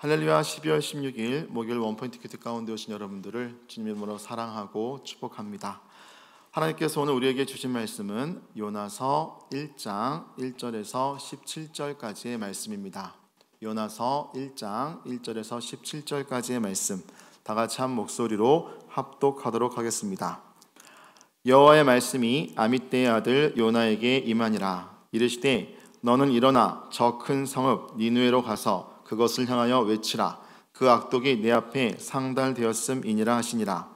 할렐루야 12월 16일 목요일 원포인트 큐트 가운데 오신 여러분들을 주님의 이름으로 사랑하고 축복합니다. 하나님께서 오늘 우리에게 주신 말씀은 요나서 1장 1절에서 17절까지의 말씀입니다. 요나서 1장 1절에서 17절까지의 말씀 다 같이 한 목소리로 합독하도록 하겠습니다. 여호와의 말씀이 아미떼의 아들 요나에게 임하니라 이르시되 너는 일어나 저 큰 성읍 니누에로 가서 그것을 향하여 외치라 그 악독이 내 앞에 상달되었음이니라 하시니라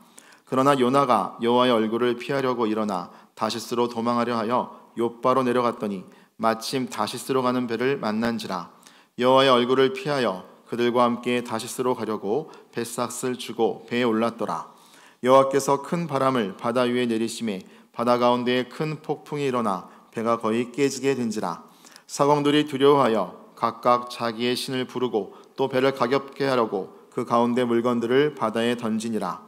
그러나 요나가 여호와의 얼굴을 피하려고 일어나 다시스로 도망하려 하여 요바로 내려갔더니 마침 다시스로 가는 배를 만난지라 여호와의 얼굴을 피하여 그들과 함께 다시스로 가려고 배삭을 주고 배에 올랐더라 여호와께서 큰 바람을 바다 위에 내리심에 바다 가운데에 큰 폭풍이 일어나 배가 거의 깨지게 된지라 사광들이 두려워하여 각각 자기의 신을 부르고 또 배를 가볍게 하려고 그 가운데 물건들을 바다에 던지니라.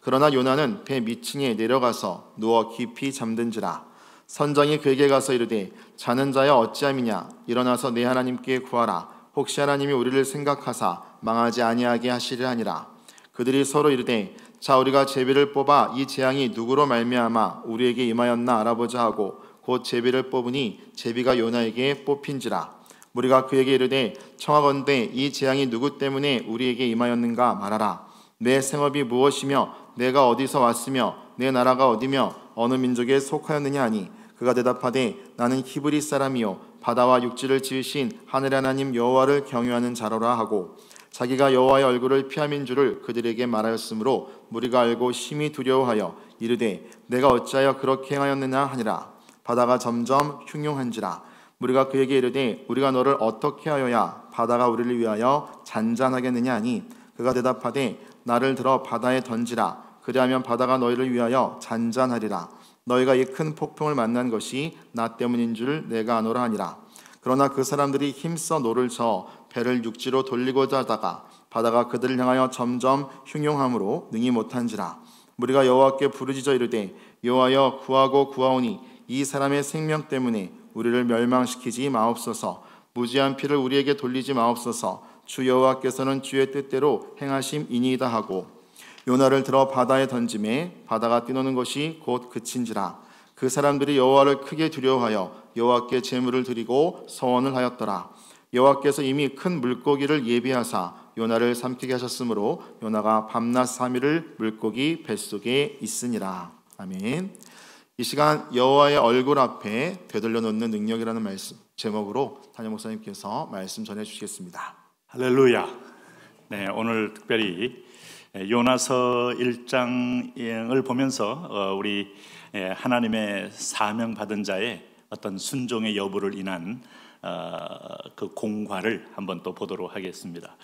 그러나 요나는 배 밑층에 내려가서 누워 깊이 잠든지라. 선장이 그에게 가서 이르되 자는 자여 어찌함이냐 일어나서 내 하나님께 구하라 혹시 하나님이 우리를 생각하사 망하지 아니하게 하시리라 하니라 그들이 서로 이르되 자 우리가 제비를 뽑아 이 재앙이 누구로 말미암아 우리에게 임하였나 알아보자 하고 곧 제비를 뽑으니 제비가 요나에게 뽑힌지라 우리가 그에게 이르되 청하건대 이 재앙이 누구 때문에 우리에게 임하였는가 말하라. 내 생업이 무엇이며 내가 어디서 왔으며 내 나라가 어디며 어느 민족에 속하였느냐 하니 그가 대답하되 나는 히브리 사람이요 바다와 육지를 지으신 하늘 하나님 여호와를 경유하는 자로라 하고 자기가 여호와의 얼굴을 피함인 줄을 그들에게 말하였으므로 무리가 알고 심히 두려워하여 이르되 내가 어찌하여 그렇게 행하였느냐 하니라 바다가 점점 흉흉한지라 우리가 그에게 이르되 우리가 너를 어떻게 하여야 바다가 우리를 위하여 잔잔하겠느냐 하니 그가 대답하되 나를 들어 바다에 던지라 그리하면 바다가 너희를 위하여 잔잔하리라 너희가 이 큰 폭풍을 만난 것이 나 때문인 줄 내가 아노라 하니라 그러나 그 사람들이 힘써 노를 저 배를 육지로 돌리고자 하다가 바다가 그들을 향하여 점점 흉흉함으로 능히 못한지라 우리가 여호와께 부르짖어 이르되 여호와여 구하고 구하오니 이 사람의 생명 때문에 우리를 멸망시키지 마옵소서 무지한 피를 우리에게 돌리지 마옵소서 주 여호와께서는 주의 뜻대로 행하심이니이다 하고 요나를 들어 바다에 던짐에 바다가 뛰노는 것이 곧 그친지라 그 사람들이 여호와를 크게 두려워하여 여호와께 제물을 드리고 서원을 하였더라 여호와께서 이미 큰 물고기를 예비하사 요나를 삼키게 하셨으므로 요나가 밤낮 삼일을 물고기 뱃속에 있으니라 아멘 이 시간 여호와의 얼굴 앞에 되돌려 놓는 능력이라는 말씀 제목으로 단임 목사님께서 말씀 전해 주시겠습니다. 할렐루야. 네, 오늘 특별히 예, 요나서 1장을 보면서 어, 우리 예, 하나님의 사명 받은 자의 어떤 순종의 여부를 인한 어, 그 공과를 한번 또 보도록 하겠습니다.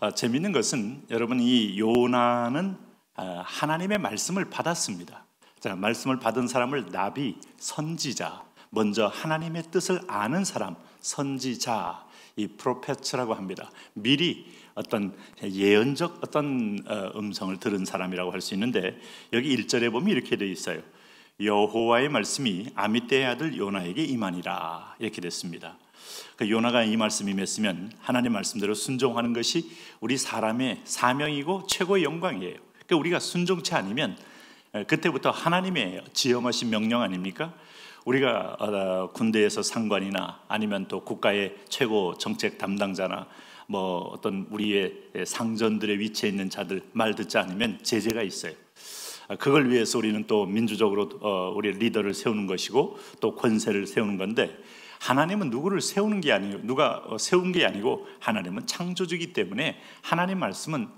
아, 재미있는 것은 여러분 이 요나는 아, 하나님의 말씀을 받았습니다. 자, 말씀을 받은 사람을 나비, 선지자, 먼저 하나님의 뜻을 아는 사람, 선지자, 이 프로페츠라고 합니다. 미리 어떤 예언적 어떤 어, 음성을 들은 사람이라고 할 수 있는데 여기 1절에 보면 이렇게 되어 있어요. 여호와의 말씀이 아미떼의 아들 요나에게 임하니라 이렇게 됐습니다. 그 요나가 이 말씀이 맺으면 하나님 말씀대로 순종하는 것이 우리 사람의 사명이고 최고의 영광이에요. 그러니까 우리가 순종치 아니면 예, 그때부터 하나님의 지엄하신 명령 아닙니까? 우리가 어, 어, 군대에서 상관이나 아니면 또 국가의 최고 정책 담당자나 뭐 어떤 우리의 상전들의 위치에 있는 자들 말 듣지 않으면 제재가 있어요. 아, 그걸 위해서 우리는 또 민주적으로 어, 우리 리더를 세우는 것이고 또 권세를 세우는 건데 하나님은 누구를 세우는 게 아니고 누가 세운 게 아니고 하나님은 창조주기 이 때문에 하나님 말씀은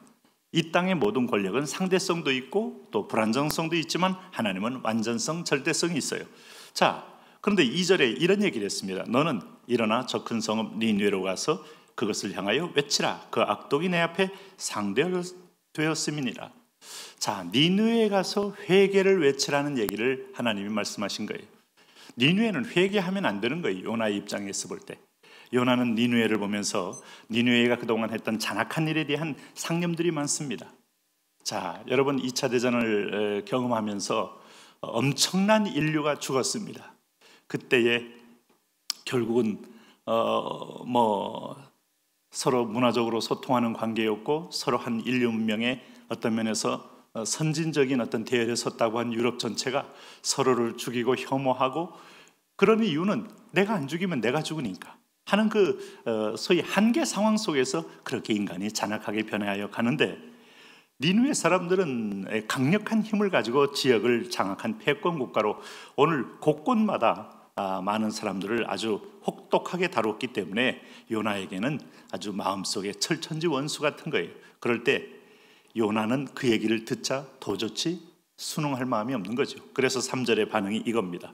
이 땅의 모든 권력은 상대성도 있고 또 불안정성도 있지만 하나님은 완전성, 절대성이 있어요. 자, 그런데 2절에 이런 얘기를 했습니다. 너는 일어나 적큰 성읍 니누에로 가서 그것을 향하여 외치라. 그 악독이 내 앞에 상대되었음이니라. 자, 니누에 가서 회개를 외치라는 얘기를 하나님이 말씀하신 거예요. 니누에는 회개하면 안 되는 거예요. 요나의 입장에서 볼 때. 요나는 니누에를 보면서 니누에가 그동안 했던 잔악한 일에 대한 상념들이 많습니다. 자, 여러분 2차 대전을 경험하면서 엄청난 인류가 죽었습니다. 그때에 결국은 어, 뭐 서로 문화적으로 소통하는 관계였고 서로 한 인류 문명의 어떤 면에서 어, 선진적인 어떤 대열에 섰다고 한 유럽 전체가 서로를 죽이고 혐오하고 그런 이유는 내가 안 죽이면 내가 죽으니까 하는 그 어, 소위 한계 상황 속에서 그렇게 인간이 잔악하게 변해하여 가는데 니누의 사람들은 강력한 힘을 가지고 지역을 장악한 패권 국가로 오늘 곳곳마다 아, 많은 사람들을 아주 혹독하게 다뤘기 때문에 요나에게는 아주 마음속에 철천지 원수 같은 거예요. 그럴 때 요나는 그 얘기를 듣자 도저히 순응할 마음이 없는 거죠. 그래서 3절의 반응이 이겁니다.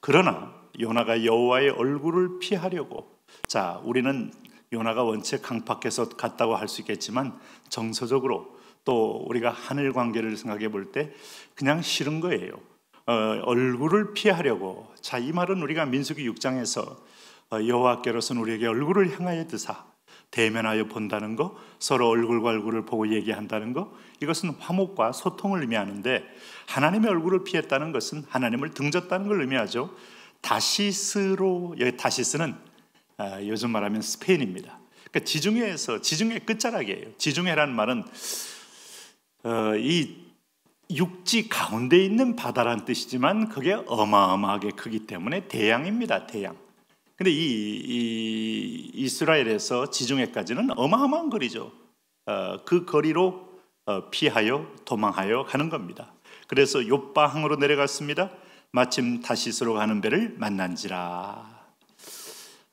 그러나 요나가 여호와의 얼굴을 피하려고 자, 우리는 요나가 원체 강팍해서 갔다고 할 수 있겠지만 정서적으로 또 우리가 하늘 관계를 생각해 볼 때 그냥 싫은 거예요. 어, 얼굴을 피하려고. 자, 이 말은 우리가 민수기 6장에서 어, 여호와께로서 우리에게 얼굴을 향하여 드사 대면하여 본다는 거, 서로 얼굴과 얼굴을 보고 얘기한다는 거, 이것은 화목과 소통을 의미하는데 하나님의 얼굴을 피했다는 것은 하나님을 등졌다는 걸 의미하죠. 다시스로 여기 다시스는 아, 요즘 말하면 스페인입니다. 그러니까 지중해에서 지중해 끝자락이에요. 지중해라는 말은 어, 이 육지 가운데 있는 바다란 뜻이지만 그게 어마어마하게 크기 때문에 대양입니다. 대양. 근데 이, 이 이스라엘에서 지중해까지는 어마어마한 거리죠. 어, 그 거리로 어, 피하여 도망하여 가는 겁니다. 그래서 요바항으로 내려갔습니다. 마침 다시스로 가는 배를 만난지라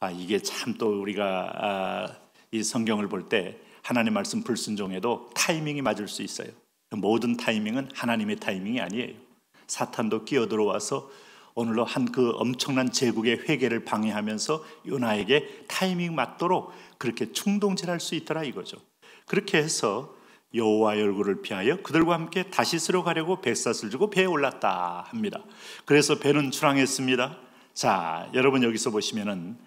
아 이게 참 또 우리가 아, 이 성경을 볼 때 하나님 말씀 불순종에도 타이밍이 맞을 수 있어요. 모든 타이밍은 하나님의 타이밍이 아니에요. 사탄도 끼어 들어와서 오늘로 한 그 엄청난 제국의 회개를 방해하면서 요나에게 타이밍 맞도록 그렇게 충동질할 수 있더라 이거죠. 그렇게 해서 여호와의 얼굴을 피하여 그들과 함께 다시 쓰러 가려고 뱃사슬 주고 배에 올랐다 합니다. 그래서 배는 출항했습니다. 자, 여러분 여기서 보시면은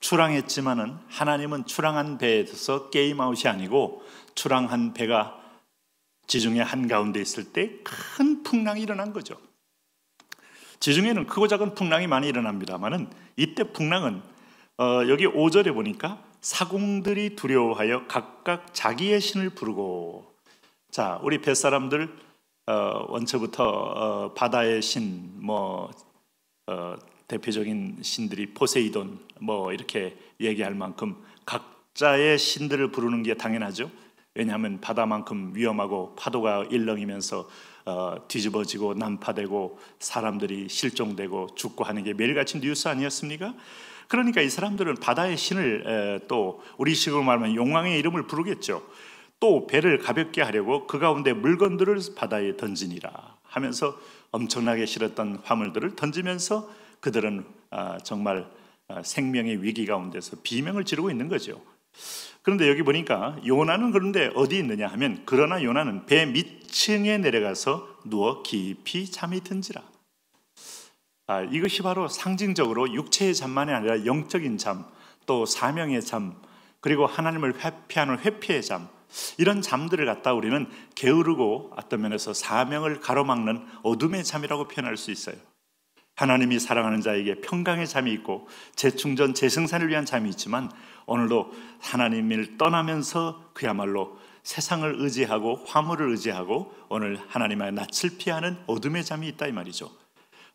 출항했지만은 하나님은 출항한 배에서 게임아웃이 아니고 출항한 배가 지중해 한가운데 있을 때 큰 풍랑이 일어난 거죠. 지중해는 크고 작은 풍랑이 많이 일어납니다만은 이때 풍랑은 어, 여기 5절에 보니까 사공들이 두려워하여 각각 자기의 신을 부르고 자 우리 뱃사람들 어, 원초부터 어, 바다의 신, 뭐 대표적인 신들이 포세이돈 뭐 이렇게 얘기할 만큼 각자의 신들을 부르는 게 당연하죠. 왜냐하면 바다만큼 위험하고 파도가 일렁이면서 어, 뒤집어지고 난파되고 사람들이 실종되고 죽고 하는 게 매일같이 뉴스 아니었습니까? 그러니까 이 사람들은 바다의 신을 에, 또 우리식으로 말하면 용왕의 이름을 부르겠죠. 또 배를 가볍게 하려고 그 가운데 물건들을 바다에 던지니라 하면서 엄청나게 실었던 화물들을 던지면서 그들은 아, 정말 아, 생명의 위기 가운데서 비명을 지르고 있는 거죠. 그런데 여기 보니까 요나는 그런데 어디 있느냐 하면 그러나 요나는 배 밑층에 내려가서 누워 깊이 잠이 든지라. 아, 이것이 바로 상징적으로 육체의 잠만이 아니라 영적인 잠, 또 사명의 잠, 그리고 하나님을 회피하는 회피의 잠, 이런 잠들을 갖다 우리는 게으르고 어떤 면에서 사명을 가로막는 어둠의 잠이라고 표현할 수 있어요. 하나님이 사랑하는 자에게 평강의 잠이 있고 재충전, 재승산을 위한 잠이 있지만 오늘도 하나님을 떠나면서 그야말로 세상을 의지하고 화물을 의지하고 오늘 하나님의 낯을 피하는 어둠의 잠이 있다 이 말이죠.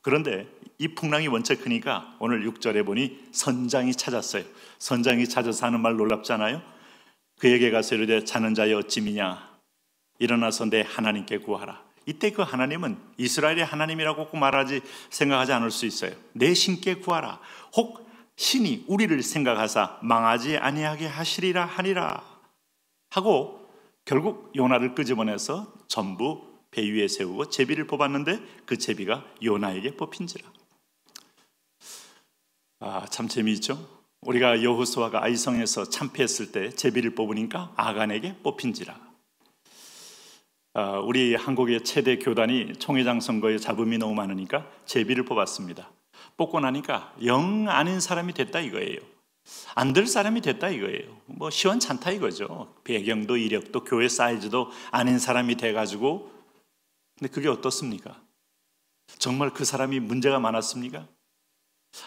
그런데 이 풍랑이 원체 크니까 오늘 6절에 보니 선장이 찾았어요. 선장이 찾아서 하는 말 놀랍잖아요. 그에게 가서 이르되 자는 자여 어찌미냐 일어나서 내 하나님께 구하라. 이때 그 하나님은 이스라엘의 하나님이라고 꼭 말하지 생각하지 않을 수 있어요. 내 신께 구하라. 혹 신이 우리를 생각하사 망하지 아니하게 하시리라 하니라 하고 결국 요나를 끄집어내서 전부 배 위에 세우고 제비를 뽑았는데 그 제비가 요나에게 뽑힌지라. 아, 참 재미있죠? 우리가 여호수아가 아이성에서 참패했을 때 제비를 뽑으니까 아간에게 뽑힌지라. 어, 우리 한국의 최대 교단이 총회장 선거에 잡음이 너무 많으니까 제비를 뽑았습니다. 뽑고 나니까 영 아닌 사람이 됐다 이거예요. 안 될 사람이 됐다 이거예요. 뭐 시원찮다 이거죠. 배경도 이력도 교회 사이즈도 아닌 사람이 돼가지고 근데 그게 어떻습니까? 정말 그 사람이 문제가 많았습니까?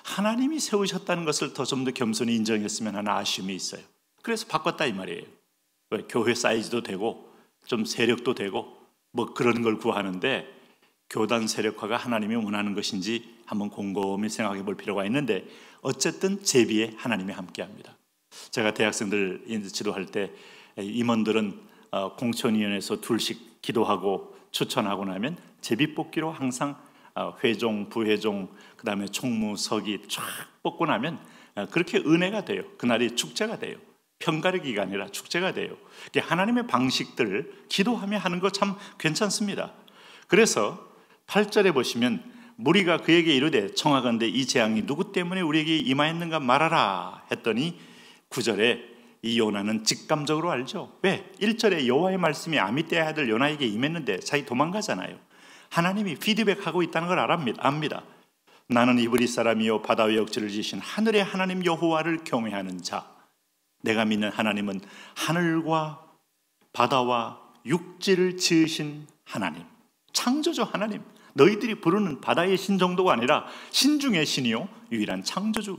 하나님이 세우셨다는 것을 더 좀더 더 겸손히 인정했으면 하는 아쉬움이 있어요. 그래서 바꿨다 이 말이에요. 왜? 교회 사이즈도 되고 좀 세력도 되고 뭐 그런 걸 구하는데 교단 세력화가 하나님이 원하는 것인지 한번 곰곰이 생각해 볼 필요가 있는데 어쨌든 제비에 하나님이 함께합니다. 제가 대학생들 지도할 때 임원들은 어, 공천위원회에서 둘씩 기도하고 추천하고 나면 제비 뽑기로 항상 어, 회종, 부회종, 그 다음에 총무석이 쫙 뽑고 나면 어, 그렇게 은혜가 돼요. 그날이 축제가 돼요. 편가르기가 아니라 축제가 돼요. 하나님의 방식들 기도하며 하는 거 참 괜찮습니다. 그래서 8절에 보시면 무리가 그에게 이르되 청하건대 이 재앙이 누구 때문에 우리에게 임하였는가 말하라 했더니 9절에 이 요나는 직감적으로 알죠. 왜? 1절에 여호와의 말씀이 아미떼의 아들 요나에게 임했는데 자기 도망가잖아요. 하나님이 피드백하고 있다는 걸 알합니다. 압니다. 나는 이브리 사람이요 바다 의역지를 지신 하늘의 하나님 여호와를 경외하는 자. 내가 믿는 하나님은 하늘과 바다와 육지를 지으신 하나님, 창조주 하나님. 너희들이 부르는 바다의 신 정도가 아니라 신 중의 신이요 유일한 창조주.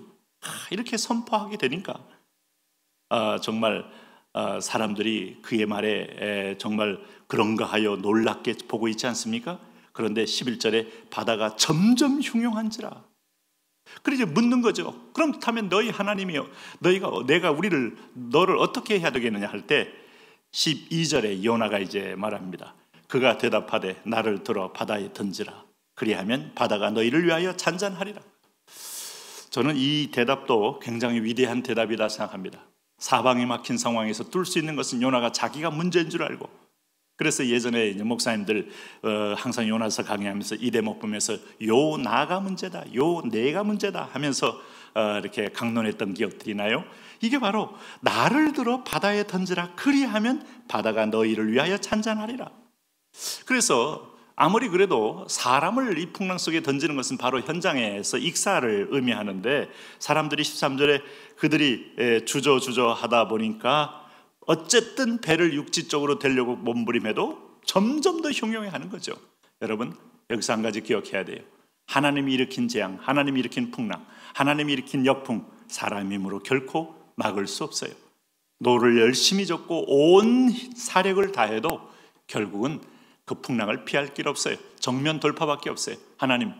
이렇게 선포하게 되니까 아, 정말 아, 사람들이 그의 말에 에, 정말 그런가 하여 놀랍게 보고 있지 않습니까? 그런데 11절에 바다가 점점 흉용한지라 그래서 묻는 거죠. 그렇다면 너희 하나님이여, 너희가, 내가 우리를, 너를 어떻게 해야 되겠느냐 할 때, 12절에 요나가 이제 말합니다. 그가 대답하되, 나를 들어 바다에 던지라. 그리하면 바다가 너희를 위하여 잔잔하리라. 저는 이 대답도 굉장히 위대한 대답이다 생각합니다. 사방이 막힌 상황에서 뚫 수 있는 것은 요나가 자기가 문제인 줄 알고 그래서 예전에 목사님들 어, 항상 요나서 강의하면서 이 대목 보면서 요 나가 문제다, 요 내가 문제다 하면서 어, 이렇게 강론했던 기억들이 나요. 이게 바로 나를 들어 바다에 던지라 그리하면 바다가 너희를 위하여 찬잔하리라. 그래서 아무리 그래도 사람을 이 풍랑 속에 던지는 것은 바로 현장에서 익사를 의미하는데 사람들이 13절에 그들이 주저주저 하다 보니까 어쨌든 배를 육지 쪽으로 되려고 몸부림해도 점점 더 흉흉해 하는 거죠. 여러분, 여기서 한 가지 기억해야 돼요. 하나님이 일으킨 재앙, 하나님이 일으킨 풍랑, 하나님이 일으킨 역풍, 사람임으로 결코 막을 수 없어요. 노를 열심히 젓고 온 사력을 다해도 결국은 그 풍랑을 피할 길 없어요. 정면 돌파밖에 없어요. 하나님,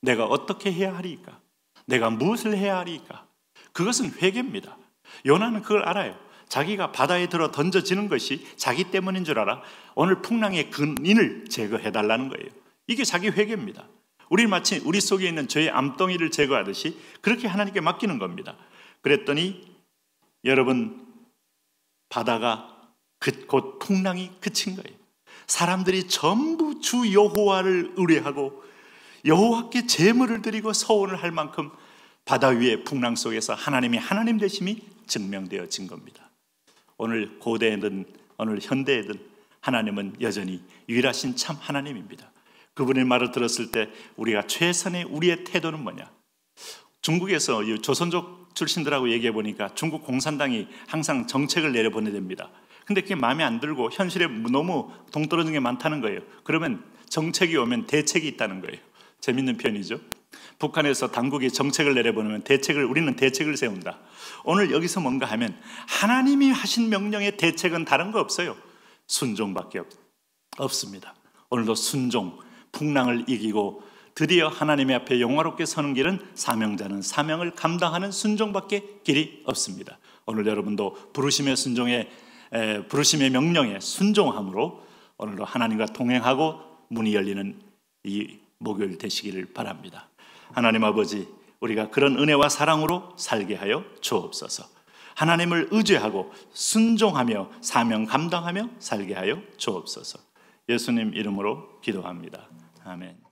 내가 어떻게 해야 하리까? 내가 무엇을 해야 하리까? 그것은 회개입니다. 요나는 그걸 알아요. 자기가 바다에 들어 던져지는 것이 자기 때문인 줄 알아. 오늘 풍랑의 근인을 제거해 달라는 거예요. 이게 자기 회개입니다. 우리 마치 우리 속에 있는 죄의 암덩이를 제거하듯이 그렇게 하나님께 맡기는 겁니다. 그랬더니 여러분 바다가 그, 곧 풍랑이 그친 거예요. 사람들이 전부 주 여호와를 의뢰하고 여호와께 제물을 드리고 서원을 할 만큼 바다 위의 풍랑 속에서 하나님이 하나님 되심이 증명되어진 겁니다. 오늘 고대에든 오늘 현대에든 하나님은 여전히 유일하신 참 하나님입니다. 그분의 말을 들었을 때 우리가 최선의 우리의 태도는 뭐냐? 중국에서 조선족 출신들하고 얘기해 보니까 중국 공산당이 항상 정책을 내려보내됩니다. 근데 그게 마음에 안 들고 현실에 너무 동떨어진 게 많다는 거예요. 그러면 정책이 오면 대책이 있다는 거예요. 재밌는 편이죠. 북한에서 당국이 정책을 내려보내면 대책을 우리는 대책을 세운다. 오늘 여기서 뭔가 하면 하나님이 하신 명령의 대책은 다른 거 없어요. 순종밖에 없, 없습니다. 오늘도 순종, 풍랑을 이기고 드디어 하나님의 앞에 영화롭게 서는 길은 사명자는 사명을 감당하는 순종밖에 길이 없습니다. 오늘 여러분도 부르심의 순종에 에, 부르심의 명령에 순종함으로 오늘도 하나님과 동행하고 문이 열리는 이 목요일 되시기를 바랍니다. 하나님 아버지, 우리가 그런 은혜와 사랑으로 살게 하여 주옵소서. 하나님을 의지하고 순종하며 사명 감당하며 살게 하여 주옵소서. 예수님 이름으로 기도합니다. 아멘.